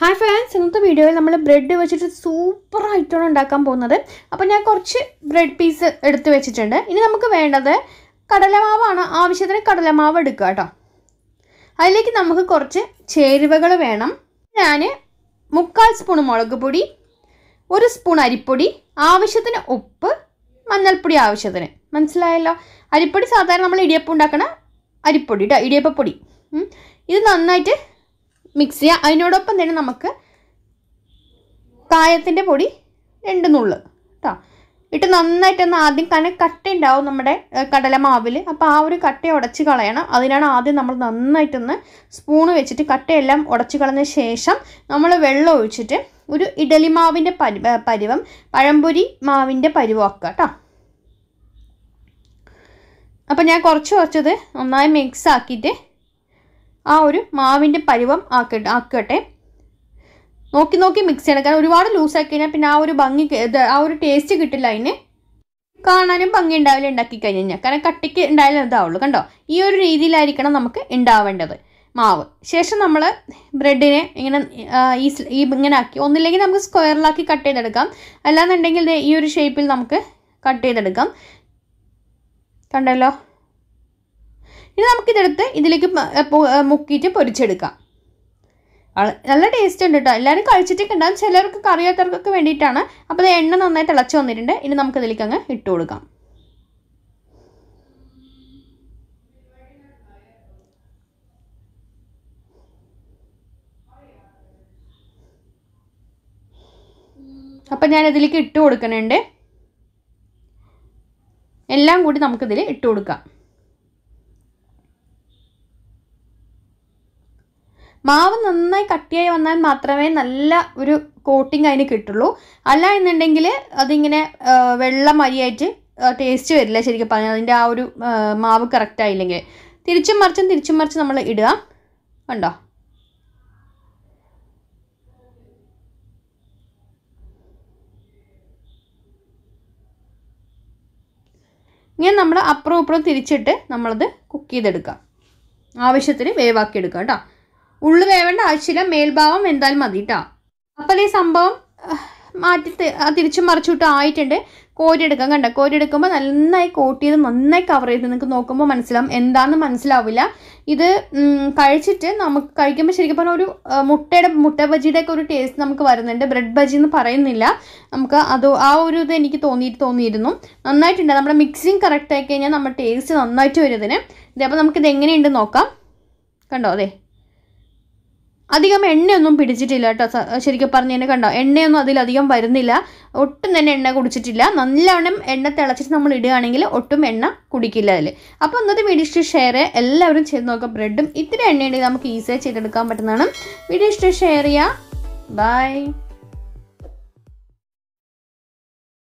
hi friends ഇന്നത്തെ വീഡിയോയിൽ നമ്മൾ ബ്രെഡ് വെച്ചിട്ട് സൂപ്പറായിട്ടാണ് ഉണ്ടാക്കാൻ പോകുന്നത് അപ്പോൾ ഞാൻ കുറച്ച് ബ്രെഡ് പീസ് എടുത്ത് വെച്ചിട്ടുണ്ട് ഇനി നമുക്ക് വേണ്ടത് കടലമാവാണ് ആവശ്യത്തിന് കടലമാവ് എടുക്കുക കേട്ടോ അതിലേക്ക് നമുക്ക് കുറച്ച് ചേരുവകൾ വേണം ഞാൻ മുക്കാൽ സ്പൂൺ മുളക് പൊടി ഒരു സ്പൂൺ അരിപ്പൊടി ആവശ്യത്തിന് ഉപ്പ് മഞ്ഞൾപ്പൊടി ആവശ്യത്തിന് മനസ്സിലായല്ലോ അരിപ്പൊടി സാധാരണ നമ്മൾ ഇടിയപ്പം ഉണ്ടാക്കണ അരിപ്പൊടി കേട്ടോ ഇടിയപ്പൊടി ഇത് നന്നായിട്ട് മിക്സ് ചെയ്യുക അതിനോടൊപ്പം തന്നെ നമുക്ക് കായത്തിൻ്റെ പൊടി രണ്ട് നുള്ള് കേട്ടോ ഇട്ട് നന്നായിട്ടൊന്ന് ആദ്യം കാരണം ഉണ്ടാവും നമ്മുടെ കടലമാവിൽ അപ്പോൾ ആ ഒരു കട്ട ഉടച്ച് കളയണം അതിനാണ് ആദ്യം നമ്മൾ നന്നായിട്ടൊന്ന് സ്പൂണ് വെച്ചിട്ട് കട്ടയെല്ലാം ഉടച്ച് കളഞ്ഞ ശേഷം നമ്മൾ വെള്ളം ഒഴിച്ചിട്ട് ഒരു ഇഡലി മാവിൻ്റെ പരി പരുവം പഴംപൊരി മാവിൻ്റെ പരുവമാക്കുക കേട്ടോ അപ്പോൾ ഞാൻ കുറച്ച് കുറച്ചത് നന്നായി മിക്സ് ആക്കിയിട്ട് ആ ഒരു മാവിൻ്റെ പരുവം ആക്ക ആക്കട്ടെ നോക്കി നോക്കി മിക്സ് ചെയ്യണം കാരണം ഒരുപാട് ലൂസാക്കി കഴിഞ്ഞാൽ പിന്നെ ആ ഒരു ഭംഗി ആ ഒരു ടേസ്റ്റ് കിട്ടില്ല അതിന് കാണാനും ഭംഗി ഉണ്ടാവില്ല ഉണ്ടാക്കി കഴിഞ്ഞാൽ കാരണം കട്ടിക്ക് ഉണ്ടായാലും ഇതാവുള്ളൂ കണ്ടോ ഈ ഒരു രീതിയിലായിരിക്കണം നമുക്ക് ഉണ്ടാവേണ്ടത് മാവ് ശേഷം നമ്മൾ ബ്രെഡിനെ ഇങ്ങനെ ഈ ഇങ്ങനെ ആക്കി ഒന്നില്ലെങ്കിൽ നമുക്ക് സ്ക്വയറിലാക്കി കട്ട് ചെയ്തെടുക്കാം അല്ലാന്നുണ്ടെങ്കിൽ ഈ ഒരു ഷേപ്പിൽ നമുക്ക് കട്ട് ചെയ്തെടുക്കാം കണ്ടല്ലോ ഇനി നമുക്കിതെടുത്ത് ഇതിലേക്ക് മുക്കിയിട്ട് പൊരിച്ചെടുക്കാം നല്ല ടേസ്റ്റ് ഉണ്ട് കേട്ടോ എല്ലാവരും കഴിച്ചിട്ടൊക്കെ ഉണ്ടാകും ചിലർക്ക് കറിയാത്തവർക്കൊക്കെ വേണ്ടിയിട്ടാണ് അപ്പോൾ എണ്ണ നന്നായി തിളച്ച് വന്നിട്ടുണ്ട് ഇനി നമുക്കിതിലേക്ക് അങ്ങ് ഇട്ട് കൊടുക്കാം അപ്പം ഞാൻ ഇതിലേക്ക് ഇട്ട് കൊടുക്കുന്നുണ്ട് എല്ലാം കൂടി നമുക്കിതിൽ ഇട്ട് കൊടുക്കാം മാവ് നന്നായി കട്ടിയായി വന്നാൽ മാത്രമേ നല്ല ഒരു കോട്ടിങ് അതിന് കിട്ടുള്ളൂ അല്ല എന്നുണ്ടെങ്കിൽ അതിങ്ങനെ വെള്ളം അരിയായിട്ട് ടേസ്റ്റ് വരില്ല ശരിക്കും പറഞ്ഞാൽ അതിൻ്റെ ആ ഒരു മാവ് കറക്റ്റ് ആയില്ലെങ്കിൽ തിരിച്ചും മറിച്ചും തിരിച്ചും മറിച്ചും നമ്മൾ ഇടുക കണ്ടോ ഇങ്ങനെ നമ്മൾ അപ്പുറം അപ്പുറം തിരിച്ചിട്ട് നമ്മളത് കുക്ക് ചെയ്തെടുക്കാം ആവശ്യത്തിന് വേവാക്കി എടുക്കാം കേട്ടോ ഉള്ളു വേവേണ്ട ആവശ്യമില്ല മേൽഭാവം എന്തായാലും മതി കേട്ടോ അപ്പോൾ ഈ സംഭവം മാറ്റി തിരിച്ചും മറിച്ചിട്ടും ആയിട്ടുണ്ട് കോരി എടുക്കാം കണ്ട കോരി എടുക്കുമ്പോൾ നന്നായി കോട്ട് ചെയ്ത് നന്നായി കവർ ചെയ്ത് നിങ്ങൾക്ക് നോക്കുമ്പോൾ മനസ്സിലാവും എന്താണെന്ന് മനസ്സിലാവില്ല ഇത് കഴിച്ചിട്ട് നമുക്ക് കഴിക്കുമ്പോൾ ശരിക്കും പറഞ്ഞാൽ ഒരു മുട്ടയുടെ മുട്ട ബജിയുടെ ഒക്കെ ഒരു ടേസ്റ്റ് നമുക്ക് വരുന്നുണ്ട് ബ്രെഡ് ബജി എന്ന് പറയുന്നില്ല നമുക്ക് അത് ആ ഒരു ഇത് എനിക്ക് തോന്നി തോന്നിയിരുന്നു നന്നായിട്ടുണ്ട് നമ്മുടെ മിക്സിങ് കറക്റ്റ് ആയി കഴിഞ്ഞാൽ നമ്മുടെ ടേസ്റ്റ് നന്നായിട്ട് വരും ഇതിന് ഇതേപ്പോൾ നമുക്കിത് എങ്ങനെയുണ്ട് നോക്കാം കണ്ടോ അതെ അധികം എണ്ണയൊന്നും പിടിച്ചിട്ടില്ല കേട്ടോ ശരിക്കും പറഞ്ഞു തന്നെ കണ്ടോ എണ്ണയൊന്നും അതിലധികം വരുന്നില്ല ഒട്ടും തന്നെ എണ്ണ കുടിച്ചിട്ടില്ല നല്ലവണ്ണം എണ്ണ തിളച്ചിട്ട് നമ്മൾ ഇടുകയാണെങ്കിൽ ഒട്ടും എണ്ണ കുടിക്കില്ല അതിൽ അപ്പോൾ ഇന്നത്തെ വീഡിയോ ഇഷ്ടം ഷെയർ എല്ലാവരും ചെയ്ത് നോക്കുക ബ്രെഡും ഇത്തിരി എണ്ണയുണ്ടെങ്കിൽ നമുക്ക് ഈസിയായി ചെയ്തെടുക്കാൻ പറ്റുന്നതാണ് വീഡിയോ ഇഷ്ടം ഷെയർ ചെയ്യുക ബൈ